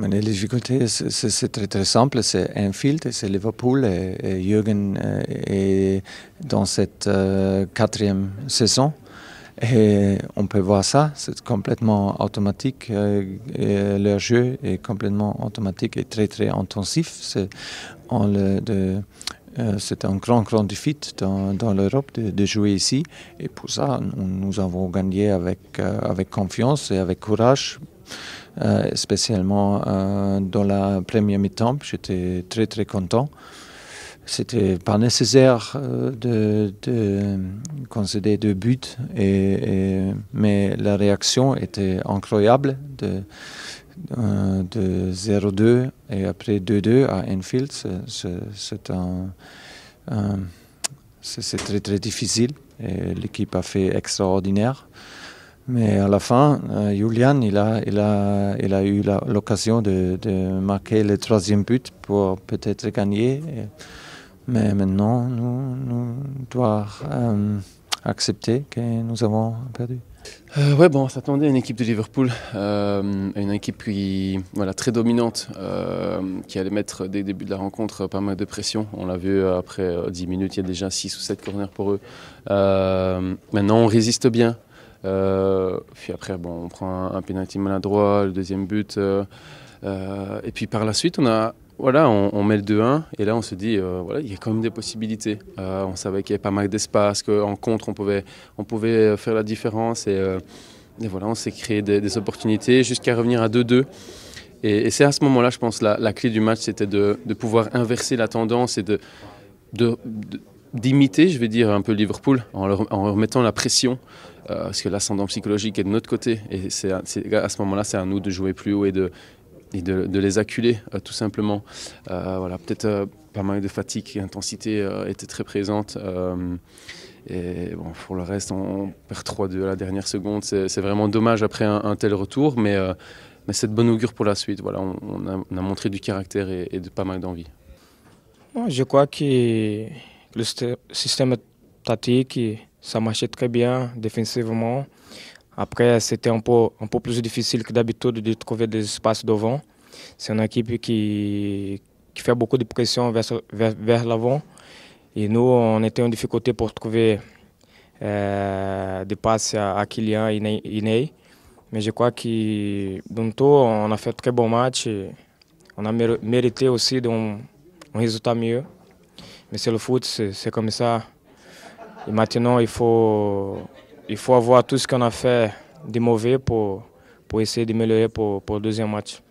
Les difficultés, c'est très très simple, c'est filtre, c'est Liverpool et, Jürgen euh, est dans cette euh, quatrième saison. Et on peut voir ça, c'est complètement automatique. Euh, leur jeu est complètement automatique et très très intensif. C'est un grand grand défi dans, l'Europe de, jouer ici. Et pour ça, nous, avons gagné avec, avec confiance et avec courage. Euh, spécialement euh, dans la première mi-temps. J'étais très très content. C'était pas nécessaire euh, de, concéder deux buts, mais la réaction était incroyable de, 0-2 et après 2-2 à Enfield. C'est c'est très très difficile et l'équipe a fait extraordinaire. Mais à la fin, euh, Julian, il a, il a, il a eu l'occasion de, marquer le troisième but pour peut-être gagner. Mais maintenant, nous, nous devons euh, accepter que nous avons perdu. Euh, ouais, bon, on s'attendait à une équipe de Liverpool, euh, une équipe voilà, très dominante, qui allait mettre dès le début de la rencontre pas mal de pression. On l'a vu après 10 minutes, il y a déjà 6 ou 7 corners pour eux. maintenant, on résiste bien. Euh, puis après, bon, on prend un, pénalty maladroit, le deuxième but. Euh, euh, et puis par la suite, on a, voilà, on, met le 2-1 et là on se dit, voilà, il y a quand même des possibilités. on savait qu'il y avait pas mal d'espace, qu'en contre on pouvait, on pouvait faire la différence et, voilà, on s'est créé des, opportunités jusqu'à revenir à 2-2. Et, c'est à ce moment-là, je pense, la, clé du match, c'était de, pouvoir inverser la tendance et de, de d'imiter, je vais dire, un peu Liverpool en remettant la pression. Euh, parce que l'ascendant psychologique est de notre côté. Et c'est à ce moment-là, c'est à nous de jouer plus haut et de, et de, les acculer, euh, tout simplement. Euh, voilà, peut-être pas mal de fatigue et intensité était très présente. et bon, pour le reste, on, perd 3-2 à la dernière seconde. C'est vraiment dommage après un, tel retour, mais, mais c'est de bonne augure pour la suite. Voilà, on, a, montré du caractère et, et de pas mal d'envie. Je crois que Le sistema tático ça marchait très bien défensivement. Après, c'était un peu, un peu plus difficile que d'habitude de trouver des espaces devant. C'est une équipe qui, qui fait beaucoup de pression vers, vers, vers l'avant. Et nous, on était en difficulté pour trouver euh, des passes à, Kylian et Ney. Mais je crois que d'un tour, on a fait un très bon match. Et on a mérité aussi d'un un résultat mieux. Mais c'est le foot, c'est comme ça. Et maintenant, il faut, il faut avoir tout ce qu'on a fait de mauvais pour, pour essayer d'améliorer pour, pour le deuxième match.